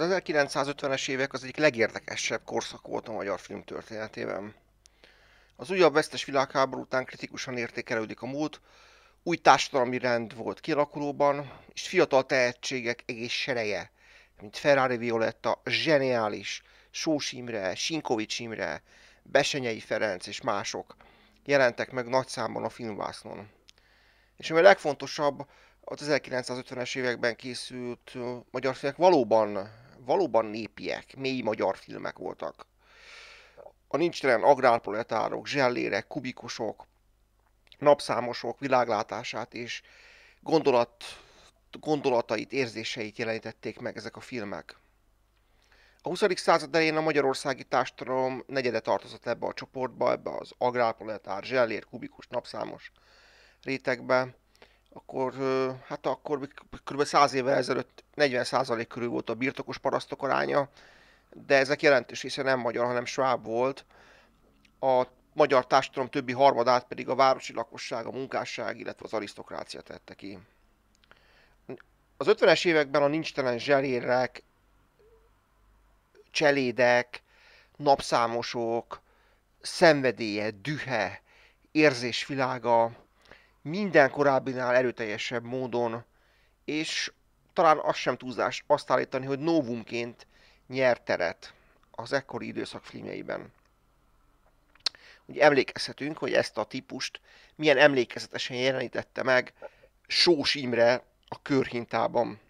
Az 1950-es évek az egyik legérdekesebb korszak volt a magyar film történetében. Az újabb vesztes világháború után kritikusan értékelődik a múlt, új társadalmi rend volt kialakulóban, és fiatal tehetségek egész sereje, mint Ferrari Violetta, zseniális, Sós Imre, Sinkovics Imre, Besenyei Ferenc és mások jelentek meg nagy számban a filmvásznon. És ami a legfontosabb, az 1950-es években készült magyar filmek valóban valóban népiek, mély magyar filmek voltak. A nincs nincstelen agrárproletárok, zsellérek, kubikusok, napszámosok világlátását és gondolat, gondolatait, érzéseit jelenítették meg ezek a filmek. A 20. század elején a magyarországi társadalom negyede tartozott ebbe a csoportba, ebbe az agrárproletár, zsellér, kubikus, napszámos rétegbe akkor, hát akkor kb. 100 évvel ezelőtt 40% körül volt a birtokos parasztok aránya, de ezek jelentős, része nem magyar, hanem sváb volt. A magyar társadalom többi harmadát pedig a városi lakosság, a munkásság, illetve az arisztokrácia tette ki. Az 50-es években a nincstelen zselérek, cselédek, napszámosok, szenvedélye, dühe, érzésvilága, minden korábbinál erőteljesebb módon, és talán az sem túlzás azt állítani, hogy novumként nyert teret az ekkori időszak filmjeiben. Ugye emlékezhetünk, hogy ezt a típust milyen emlékezetesen jelenítette meg Sós Imre a körhintában.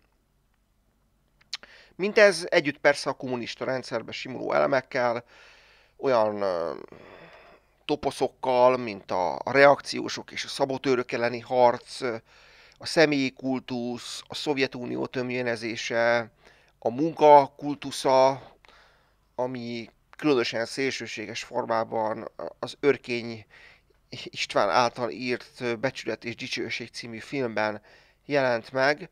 Mint ez együtt persze a kommunista rendszerbe simuló elemekkel, olyan toposzokkal, mint a reakciósok és a szabotőrök elleni harc, a személyi kultusz, a Szovjetunió tömjénezése, a munka kultusza, ami különösen szélsőséges formában az örkény István által írt Becsület és Dicsőség című filmben jelent meg,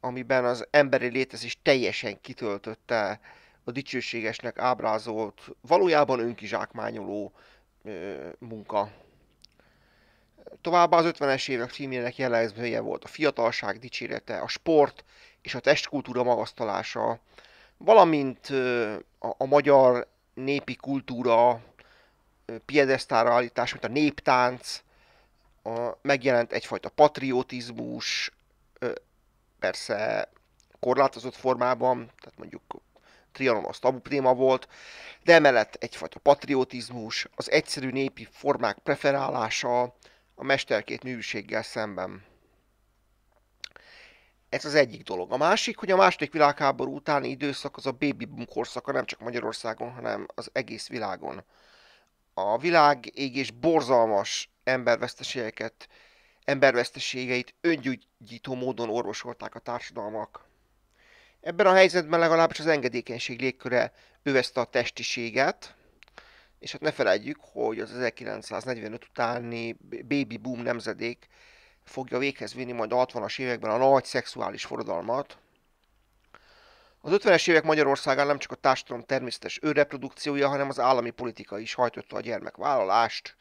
amiben az emberi létezés teljesen kitöltötte a dicsőségesnek ábrázolt, valójában önkizsákmányoló munka. Továbbá az 50-es évek filmjének jellemzője volt a fiatalság dicsérete, a sport és a testkultúra magasztalása, valamint a, a magyar népi kultúra piedesztára állítás, mint a néptánc, a, megjelent egyfajta patriotizmus, persze korlátozott formában, tehát mondjuk Trianon az tabu téma volt, de emellett egyfajta patriotizmus, az egyszerű népi formák preferálása a mesterkét műséggel szemben. Ez az egyik dolog. A másik, hogy a második világháború utáni időszak az a baby boom korszaka nem csak Magyarországon, hanem az egész világon. A világ égés borzalmas emberveszteségeket, emberveszteségeit öngyújtító módon orvosolták a társadalmak. Ebben a helyzetben legalábbis az engedékenység légköre övezte a testiséget, és hát ne felejtjük, hogy az 1945 utáni baby boom nemzedék fogja véghez vinni majd a 60-as években a nagy szexuális forradalmat. Az 50-es évek Magyarországán nem csak a társadalom természetes önreprodukciója, hanem az állami politika is hajtotta a gyermekvállalást.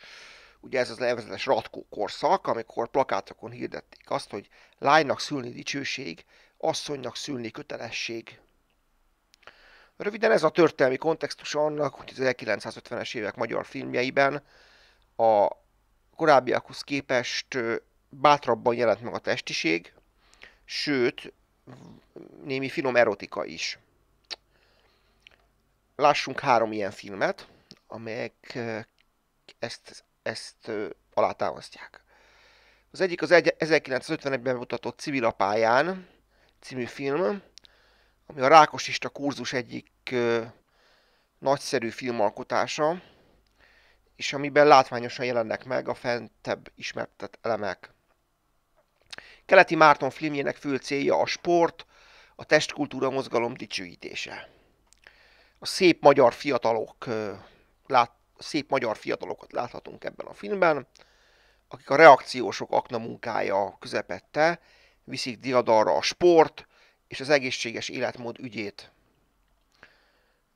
Ugye ez az nevezetes ratkó korszak, amikor plakátokon hirdették azt, hogy lánynak szülni dicsőség, asszonynak szülni kötelesség. Röviden ez a történelmi kontextus annak, hogy az 1950-es évek magyar filmjeiben a korábbiakhoz képest bátrabban jelent meg a testiség, sőt, némi finom erotika is. Lássunk három ilyen filmet, amelyek ezt, ezt alátámasztják. Az egyik az 1951-ben mutatott civil apáján, című film, ami a Rákosista kurzus egyik ö, nagyszerű filmalkotása, és amiben látványosan jelennek meg a fentebb ismertetett elemek. Keleti Márton filmjének fő célja a sport, a testkultúra mozgalom dicsőítése. A szép magyar fiatalok ö, lát, szép magyar fiatalokat láthatunk ebben a filmben, akik a reakciósok akna munkája közepette viszik diadalra a sport és az egészséges életmód ügyét.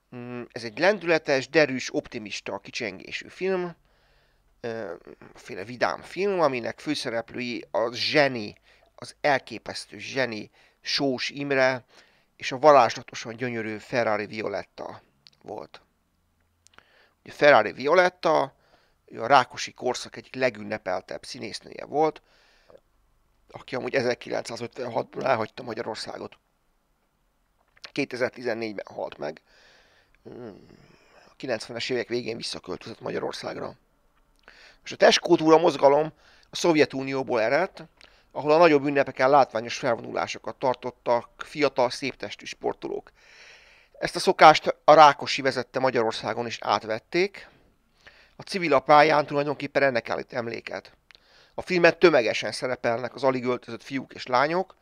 Hmm, ez egy lendületes, derűs, optimista, kicsengésű film, hmm, féle vidám film, aminek főszereplői a zseni, az elképesztő zseni Sós Imre és a varázslatosan gyönyörű Ferrari Violetta volt. Ugye Ferrari Violetta ő a Rákosi korszak egyik legünnepeltebb színésznője volt, aki amúgy 1956-ban elhagyta Magyarországot. 2014-ben halt meg. Hmm, a 90-es évek végén visszaköltözött Magyarországra. És a testkultúra mozgalom a Szovjetunióból eredt, ahol a nagyobb ünnepeken látványos felvonulásokat tartottak fiatal, széptestű sportolók. Ezt a szokást a Rákosi vezette Magyarországon is átvették. A civil a pályán tulajdonképpen ennek állít emléket. A filmet tömegesen szerepelnek az alig öltözött fiúk és lányok,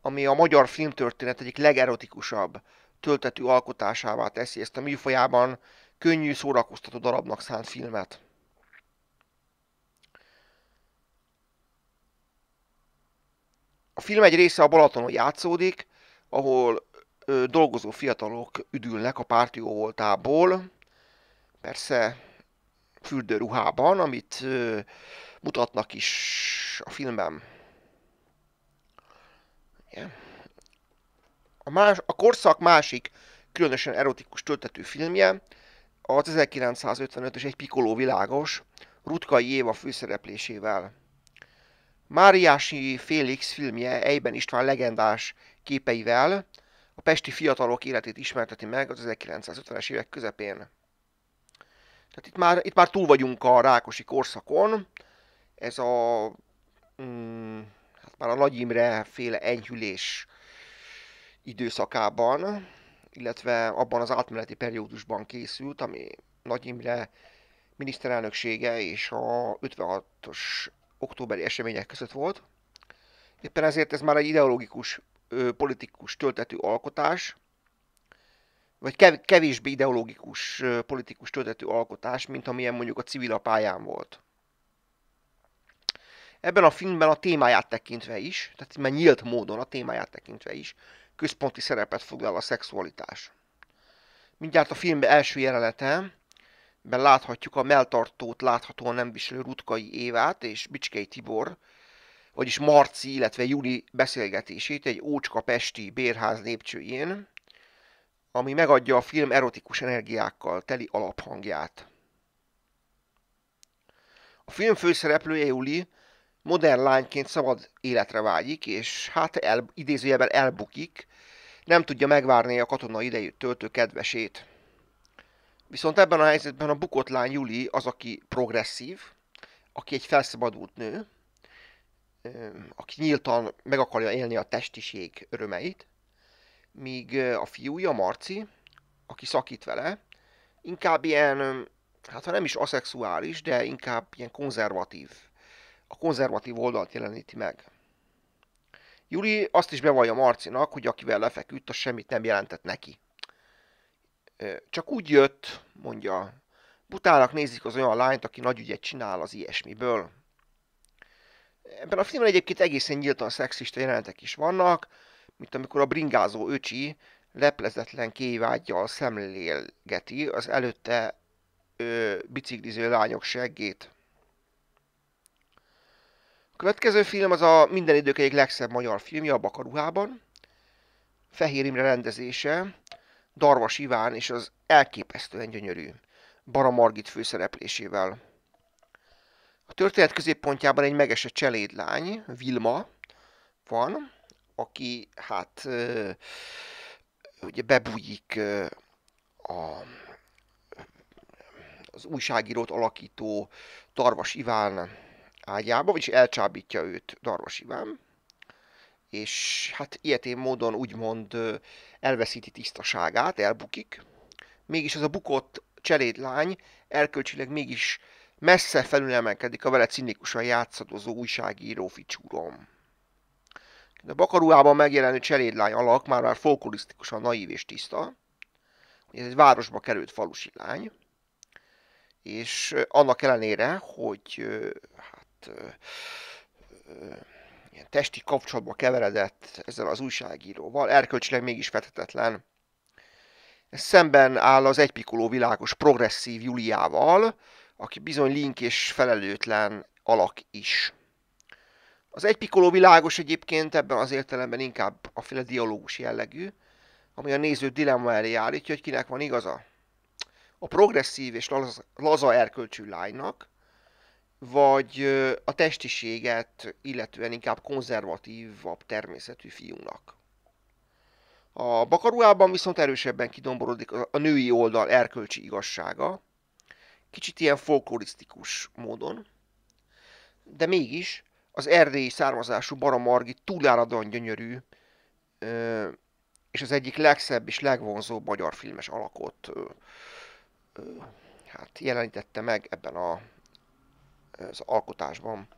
ami a magyar filmtörténet egyik legerotikusabb töltetű alkotásává teszi ezt a műfajában könnyű szórakoztató darabnak szánt filmet. A film egy része a Balatonon játszódik, ahol ö, dolgozó fiatalok üdülnek a párti voltából, persze fürdőruhában, amit ö, mutatnak is a filmben. A, más, a korszak másik különösen erotikus töltető filmje az 1955-ös Egy pikoló világos, Rutkai Éva főszereplésével. Máriási Félix filmje egyben István legendás képeivel a pesti fiatalok életét ismerteti meg az 1950-es évek közepén. Tehát itt már, itt már túl vagyunk a rákosi korszakon, ez a, mm, hát már a Nagy Imre féle enyhülés időszakában, illetve abban az átmeneti periódusban készült, ami Nagy Imre miniszterelnöksége és a 56-os októberi események között volt. Éppen ezért ez már egy ideológikus, ö, politikus töltetű alkotás, vagy kevésbé ideológikus, ö, politikus töltetű alkotás, mint amilyen mondjuk a civil a pályán volt ebben a filmben a témáját tekintve is, tehát már nyílt módon a témáját tekintve is, központi szerepet foglal a szexualitás. Mindjárt a film első jelenete, ben láthatjuk a melltartót láthatóan nem viselő Rutkai Évát és Bicskei Tibor, vagyis Marci, illetve Juli beszélgetését egy ócska pesti bérház lépcsőjén, ami megadja a film erotikus energiákkal teli alaphangját. A film főszereplője Juli modern lányként szabad életre vágyik, és hát el, idézőjelben elbukik, nem tudja megvárni a katona idejét töltő kedvesét. Viszont ebben a helyzetben a bukott lány Juli az, aki progresszív, aki egy felszabadult nő, aki nyíltan meg akarja élni a testiség örömeit, míg a fiúja, Marci, aki szakít vele, inkább ilyen, hát ha nem is aszexuális, de inkább ilyen konzervatív a konzervatív oldalt jeleníti meg. Juli azt is bevallja Marcinak, hogy akivel lefeküdt, az semmit nem jelentett neki. Csak úgy jött, mondja, butának nézik az olyan lányt, aki nagy ügyet csinál az ilyesmiből. Ebben a filmben egyébként egészen nyíltan szexista jelenetek is vannak, mint amikor a bringázó öcsi leplezetlen kévágyjal szemlélgeti az előtte ö, bicikliző lányok seggét következő film az a minden idők egyik legszebb magyar filmje, a Bakaruhában. Fehér Imre rendezése, Darvas Iván és az elképesztően gyönyörű Bara Margit főszereplésével. A történet középpontjában egy megesett cselédlány, Vilma van, aki hát ugye bebújik a, az újságírót alakító Darvas Iván ágyába, vagyis elcsábítja őt Darvas Iván, és hát ilyetén módon úgymond elveszíti tisztaságát, elbukik, mégis az a bukott cselédlány erkölcsileg mégis messze felülemelkedik a vele cinikusan játszadozó újságíró ficsúrom. De a bakarúában megjelenő cselédlány alak már már folklorisztikusan naív és tiszta, hogy ez egy városba került falusi lány, és annak ellenére, hogy ilyen testi kapcsolatba keveredett ezzel az újságíróval, erkölcsileg mégis vetetetlen. szemben áll az egypikoló világos progresszív Juliával, aki bizony link és felelőtlen alak is. Az egypikoló világos egyébként ebben az értelemben inkább a féle dialógus jellegű, ami a néző dilemma elé állítja, hogy kinek van igaza. A progresszív és laza erkölcsű lánynak, vagy a testiséget, illetően inkább konzervatívabb természetű fiúnak. A bakaruában viszont erősebben kidomborodik a női oldal erkölcsi igazsága, kicsit ilyen folklorisztikus módon, de mégis az erdélyi származású Bara Margit túláradóan gyönyörű, és az egyik legszebb és legvonzóbb magyar filmes alakot hát jelenítette meg ebben a az alkotásban.